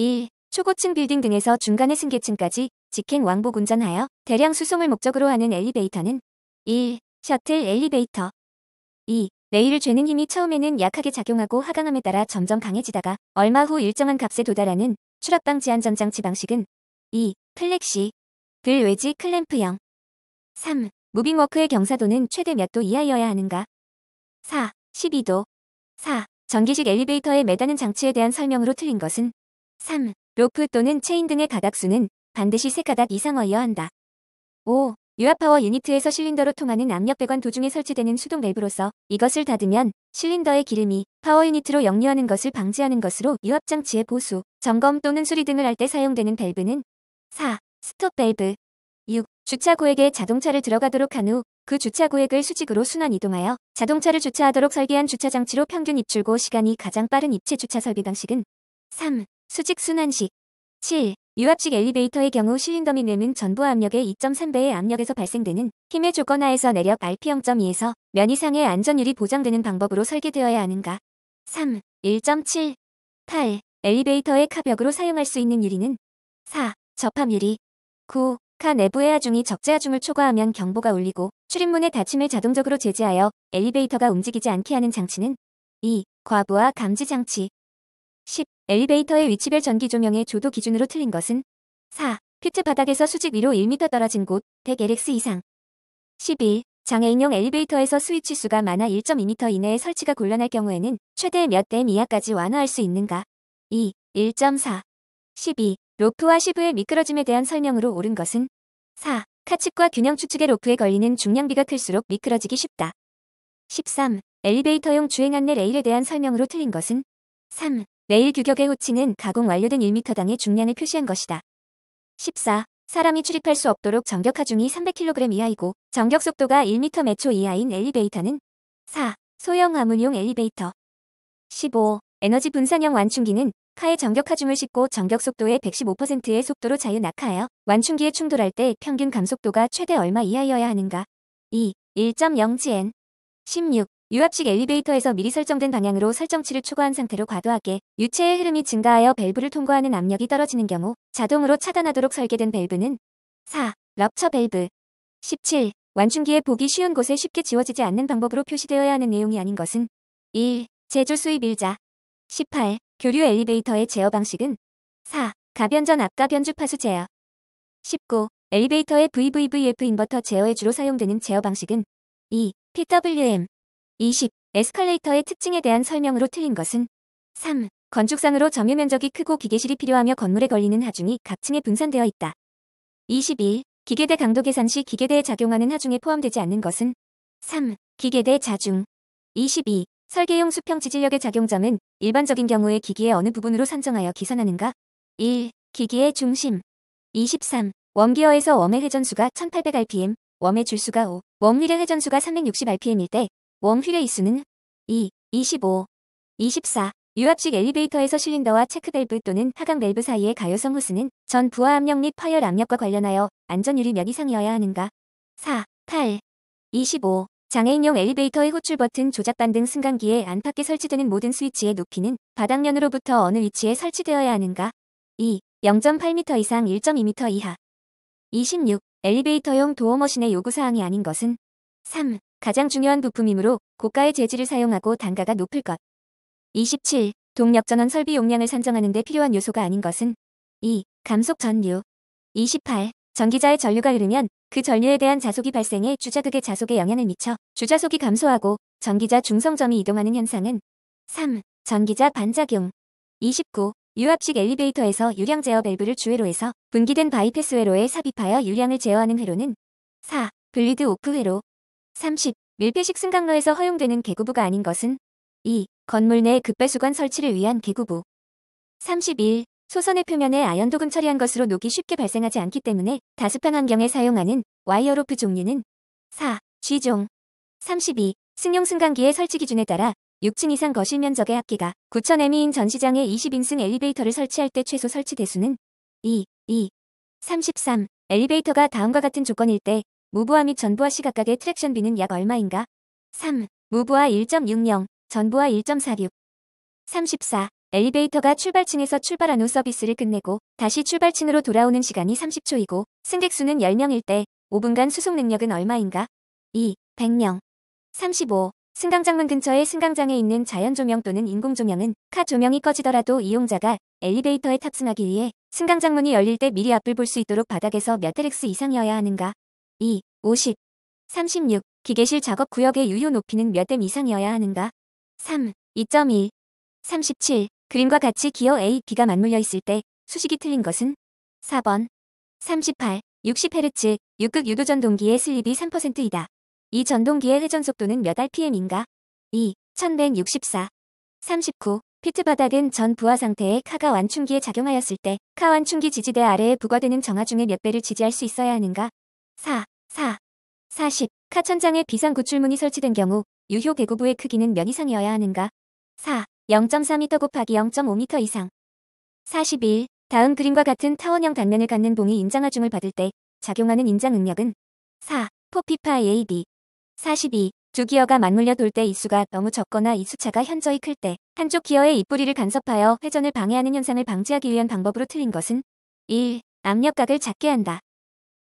1. 초고층 빌딩 등에서 중간의 승계층까지 직행 왕복 운전하여 대량 수송을 목적으로 하는 엘리베이터는 1. 셔틀 엘리베이터 2. 레일을 죄는 힘이 처음에는 약하게 작용하고 하강함에 따라 점점 강해지다가 얼마 후 일정한 값에 도달하는 추락방 지안전장치 방식은 2. 플렉시 글 외지 클램프형 3. 무빙워크의 경사도는 최대 몇도 이하여야 하는가 4. 12도 4. 전기식 엘리베이터에 매다는 장치에 대한 설명으로 틀린 것은 3. 로프 또는 체인 등의 가닥수는 반드시 3가닥 이상어여야 한다. 5. 유압파워 유니트에서 실린더로 통하는 압력 배관 도중에 설치되는 수동 밸브로서 이것을 닫으면 실린더의 기름이 파워 유니트로 역류하는 것을 방지하는 것으로 유압장치의 보수, 점검 또는 수리 등을 할 때 사용되는 밸브는 4. 스톱 밸브 6. 주차 구액에 자동차를 들어가도록 한 후 그 주차 구액을 수직으로 순환 이동하여 자동차를 주차하도록 설계한 주차장치로 평균 입출고 시간이 가장 빠른 입체 주차 설비 방식은 3. 수직순환식 7. 유압식 엘리베이터의 경우 실린더 및음은 전부 압력의 2.3배의 압력에서 발생되는 힘의 조건하에서 내력 RP0.2에서 면 이상의 안전율이 보장되는 방법으로 설계되어야 하는가. 3. 1.7. 8. 엘리베이터의 카벽으로 사용할 수 있는 유리는 4. 접합 유리 9. 카 내부의 하중이 적재 하중을 초과하면 경보가 울리고 출입문의 닫힘을 자동적으로 제재하여 엘리베이터가 움직이지 않게 하는 장치는 2. 과부하 감지 장치 10. 엘리베이터의 위치별 전기 조명의 조도 기준으로 틀린 것은 4. 피트 바닥에서 수직 위로 1m 떨어진 곳, 100LX 이상 11. 장애인용 엘리베이터에서 스위치 수가 많아 1.2m 이내에 설치가 곤란할 경우에는 최대 몇댐 이하까지 완화할 수 있는가 2. 1.4 12. 로프와 시브의 미끄러짐에 대한 설명으로 옳은 것은 4. 카측과 균형 추측의 로프에 걸리는 중량비가 클수록 미끄러지기 쉽다. 13. 엘리베이터용 주행 안내 레일에 대한 설명으로 틀린 것은 3. 레일 규격의 호칭은 가공 완료된 1m당의 중량을 표시한 것이다. 14. 사람이 출입할 수 없도록 전격 하중이 300kg 이하이고 전격 속도가 1m 매초 이하인 엘리베이터는 4. 소형 화물용 엘리베이터 15. 에너지 분산형 완충기는 카의 전격 하중을 싣고 전격 속도의 115%의 속도로 자유 낙하하여 완충기에 충돌할 때 평균 감속도가 최대 얼마 이하여야 하는가 2. 1.0gn 16. 유압식 엘리베이터에서 미리 설정된 방향으로 설정치를 초과한 상태로 과도하게 유체의 흐름이 증가하여 밸브를 통과하는 압력이 떨어지는 경우 자동으로 차단하도록 설계된 밸브는 4. 럽처 밸브 17. 완충기에 보기 쉬운 곳에 쉽게 지워지지 않는 방법으로 표시되어야 하는 내용이 아닌 것은 1. 제조 수입 일자 18. 교류 엘리베이터의 제어 방식은 4. 가변전 앞가 변주 파수 제어 19. 엘리베이터의 VVVF 인버터 제어의 주로 사용되는 제어 방식은 2. PWM 20. 에스컬레이터의 특징에 대한 설명으로 틀린 것은 3. 건축상으로 점유 면적이 크고 기계실이 필요하며 건물에 걸리는 하중이 각 층에 분산되어 있다. 21. 기계대 강도 계산 시 기계대에 작용하는 하중에 포함되지 않는 것은 3. 기계대 자중 22. 설계용 수평 지질력의 작용점은 일반적인 경우에 기기의 어느 부분으로 산정하여 기산하는가? 1. 기기의 중심 23. 웜기어에서 웜의 회전수가 1800rpm, 웜의 줄수가 5, 웜휠의 회전수가 360rpm일 때 웜휠레이스는 2, 25, 24, 유압식 엘리베이터에서 실린더와 체크밸브 또는 하강밸브 사이의 가요성 호스는 전 부하 압력 및 파열 압력과 관련하여 안전율이 몇 이상이어야 하는가. 4, 8, 25, 장애인용 엘리베이터의 호출 버튼 조작반 등 승강기에 안팎에 설치되는 모든 스위치의 높이는 바닥면으로부터 어느 위치에 설치되어야 하는가. 2, 0.8m 이상 1.2m 이하. 26. 엘리베이터용 도어머신의 요구사항이 아닌 것은 3. 가장 중요한 부품이므로 고가의 재질을 사용하고 단가가 높을 것. 27. 동력전원 설비 용량을 산정하는 데 필요한 요소가 아닌 것은 2. 감속 전류 28. 전기자의 전류가 흐르면 그 전류에 대한 자속이 발생해 주자극의 자속에 영향을 미쳐 주자속이 감소하고 전기자 중성점이 이동하는 현상은 3. 전기자 반작용 29. 유압식 엘리베이터에서 유량 제어 밸브를 주회로 해서 분기된 바이패스 회로에 삽입하여 유량을 제어하는 회로는 4. 블리드 오프 회로 30. 밀폐식 승강로에서 허용되는 개구부가 아닌 것은 2. 건물 내 급배수관 설치를 위한 개구부 31. 소선의 표면에 아연도금 처리한 것으로 녹이 쉽게 발생하지 않기 때문에 다습한 환경에 사용하는 와이어로프 종류는 4. G종 32. 승용 승강기의 설치 기준에 따라 6층 이상 거실 면적의 합기가 9,000m인 전시장에 20인승 엘리베이터를 설치할 때 최소 설치 대수는 2, 2, 33. 엘리베이터가 다음과 같은 조건일 때 무브화 및 전부화 시각각의 트랙션비는 약 얼마인가? 3. 무브화 1.60, 전부화 1.46 34. 엘리베이터가 출발층에서 출발한 후 서비스를 끝내고 다시 출발층으로 돌아오는 시간이 30초이고 승객수는 10명일 때 5분간 수송 능력은 얼마인가? 2. 100명 35. 승강장문 근처의 승강장에 있는 자연조명 또는 인공조명은 카 조명이 꺼지더라도 이용자가 엘리베이터에 탑승하기 위해 승강장문이 열릴 때 미리 앞을 볼 수 있도록 바닥에서 몇 테렉스 이상이어야 하는가? 2. 50. 36. 기계실 작업 구역의 유효 높이는 몇댐 이상이어야 하는가? 3. 2.1. 37. 그림과 같이 기어 A, B가 맞물려 있을 때 수식이 틀린 것은? 4번. 38. 60Hz, 6극 유도 전동기의 슬립이 3%이다. 이 전동기의 회전 속도는 몇 rpm인가? 2. 1164. 39. 피트 바닥은 전 부하 상태의 카가 완충기에 작용하였을 때 카 완충기 지지대 아래에 부과되는 정하 중에몇 배를 지지할 수 있어야 하는가? 4, 4, 40. 카천장에 비상 구출문이 설치된 경우 유효 대구부의 크기는 면 이상이어야 하는가? 4. 0.4m 곱하기 0.5m 이상. 41. 다음 그림과 같은 타원형 단면을 갖는 봉이 인장하중을 받을 때 작용하는 인장 응력은 4. 포피파 AB. 42. 두 기어가 맞물려 돌 때 이수가 너무 적거나 이수차가 현저히 클 때 한쪽 기어의 입뿌리를 간섭하여 회전을 방해하는 현상을 방지하기 위한 방법으로 틀린 것은 1. 압력각을 작게 한다.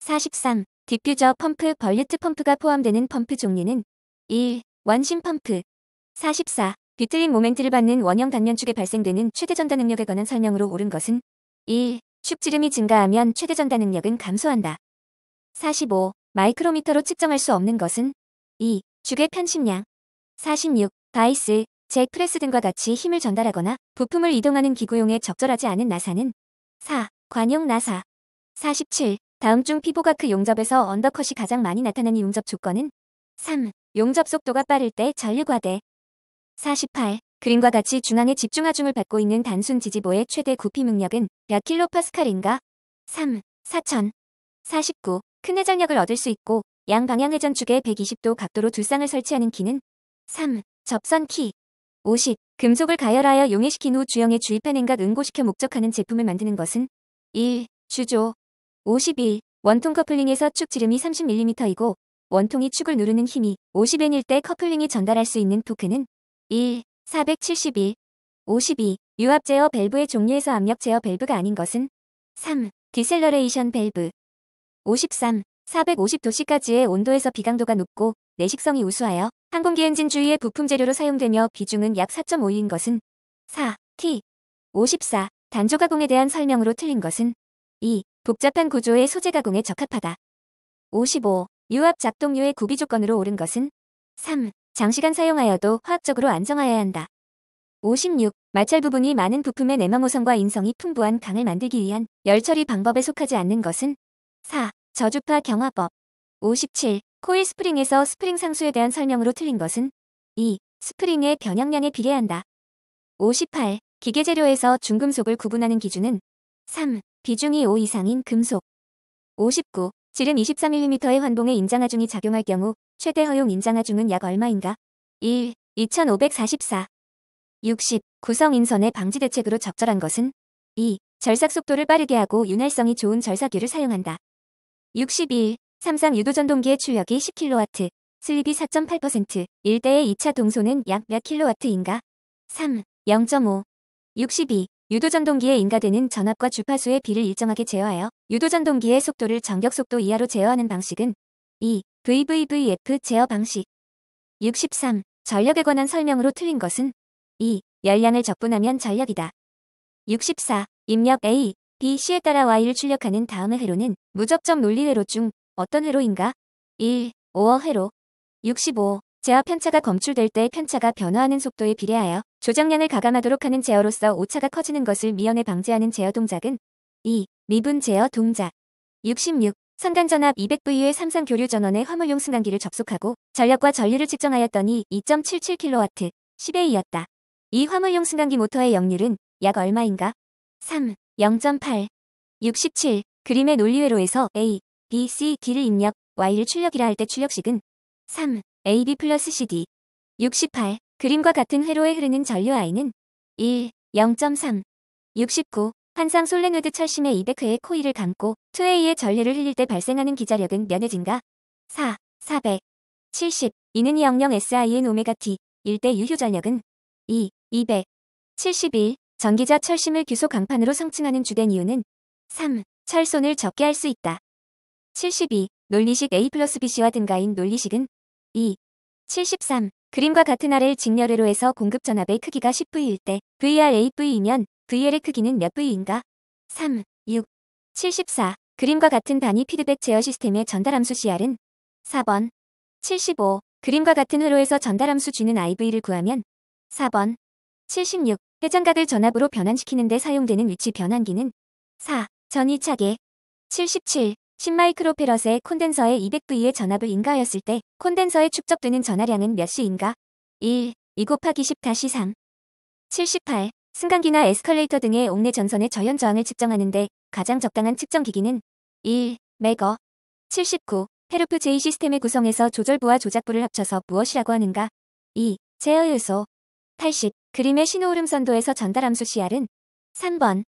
43. 디퓨저 펌프 벌리트 펌프가 포함되는 펌프 종류는 1. 원심 펌프 44. 뒤틀린 모멘트를 받는 원형 단면축에 발생되는 최대 전단 능력에 관한 설명으로 옳은 것은 1. 축지름이 증가하면 최대 전단 능력은 감소한다. 45. 마이크로미터로 측정할 수 없는 것은 2. 축의 편심량 46. 바이스, 잭, 프레스 등과 같이 힘을 전달하거나 부품을 이동하는 기구용에 적절하지 않은 나사는 4. 관용 나사 47. 다음 중피부가그 용접에서 언더컷이 가장 많이 나타나는 용접 조건은 3. 용접 속도가 빠를 때 전류과대 48. 그림과 같이 중앙에 집중하중을 받고 있는 단순 지지보의 최대 구피 능력은몇 킬로파스칼인가? 3. 4천 49. 큰 회전력을 얻을 수 있고 양방향 회전축에 120도 각도로 둘쌍을 설치하는 키는 3. 접선 키 50. 금속을 가열하여 용해시킨 후 주형에 주입한 행각 응고시켜 목적하는 제품을 만드는 것은 1. 주조 5 1 원통 커플링에서 축 지름이 30mm이고 원통이 축을 누르는 힘이 50N일 때 커플링이 전달할 수 있는 토크는 1. 471 52. 유압 제어 밸브의 종류에서 압력 제어 밸브가 아닌 것은 3. 디셀러레이션 밸브 53. 450도씨까지의 온도에서 비강도가 높고 내식성이 우수하여 항공기 엔진 주위의 부품 재료로 사용되며 비중은 약 4.5인 것은 4. T. 54. 단조 가공에 대한 설명으로 틀린 것은 2. 복잡한 구조의 소재 가공에 적합하다. 55. 유압 작동류의 구비 조건으로 오른 것은 3. 장시간 사용하여도 화학적으로 안정하여야 한다. 56. 말찰 부분이 많은 부품의 내마 모성과 인성이 풍부한 강을 만들기 위한 열처리 방법에 속하지 않는 것은 4. 저주파 경화법 57. 코일 스프링에서 스프링 상수에 대한 설명으로 틀린 것은 2. 스프링의 변형량에 비례한다. 58. 기계재료에서 중금속을 구분하는 기준은 3. 비중이 5 이상인 금속. 59. 지름 24mm의 환봉에 인장하중이 작용할 경우 최대 허용 인장하중은 약 얼마인가? 1. 2544. 60. 구성 인선의 방지 대책으로 적절한 것은 2. 절삭 속도를 빠르게 하고 윤활성이 좋은 절삭유를 사용한다. 62. 삼상 유도 전동기의 출력이 10kW, 슬립이 4.8%, 일대의 2차 동소는 약몇 kW인가? 3. 0.5. 62. 유도전동기에 인가되는 전압과 주파수의 비를 일정하게 제어하여 유도전동기의 속도를 전격속도 이하로 제어하는 방식은 2. VVVF 제어 방식 63. 전력에 관한 설명으로 틀린 것은 2. 열량을 적분하면 전력이다. 64. 입력 A, B, C에 따라 Y를 출력하는 다음의 회로는 무적점 논리 회로 중 어떤 회로인가? 1. 오어 회로 65. 제어 편차가 검출될 때 편차가 변화하는 속도에 비례하여 조정량을 가감하도록 하는 제어로서 오차가 커지는 것을 미연에 방지하는 제어 동작은 2. 미분 제어 동작 66. 선단전압 200V의 삼상 교류 전원에 화물용 승강기를 접속하고 전력과 전류를 측정하였더니 2.77kW 10A였다. 이 화물용 승강기 모터의 역률은 약 얼마인가? 3. 0.8 67. 그림의 논리회로에서 A, B, C, D를 입력, Y를 출력이라 할 때 출력식은 3. AB 플러스 CD 68 그림과 같은 회로에 흐르는 전류 I는 1, 0.3, 69 환상 솔레노드 철심의 200회의 코일을 감고 2A의 전류를 흘릴 때 발생하는 기자력은 면의 증가 4, 400, 70 이는 00 SIN 오메가 T 1대 유효 전력은 2, 200, 71 전기자 철심을 규소 강판으로 상층하는 주된 이유는 3. 철손을 적게 할 수 있다. 72. 논리식 A 플러스 BC와 등가인 논리식은 2. 73. 그림과 같은 RL 직렬으로 해서 공급 전압의 크기가 10V일 때 VRAV이면 VL의 크기는 몇 V인가? 3. 6. 74. 그림과 같은 단위 피드백 제어 시스템의 전달함수 CR은 4번. 75. 그림과 같은 회로에서 전달함수 G는 IV를 구하면 4번. 76. 회전각을 전압으로 변환시키는데 사용되는 위치 변환기는 4. 전이차계 77. 10마이크로페럿의 콘덴서에 200V의 전압을 인가하였을 때 콘덴서에 축적되는 전하량은 몇시인가? 1. 2 곱하기 10-3 78. 승강기나 에스컬레이터 등의 옥내 전선의 저연 저항을 측정하는데 가장 적당한 측정 기기는 1. 메거 79. 페르프 제이 시스템의 구성에서 조절부와 조작부를 합쳐서 무엇이라고 하는가? 2. 제어 요소 80. 그림의 신호흐름 선도에서 전달 함수 CR은 3번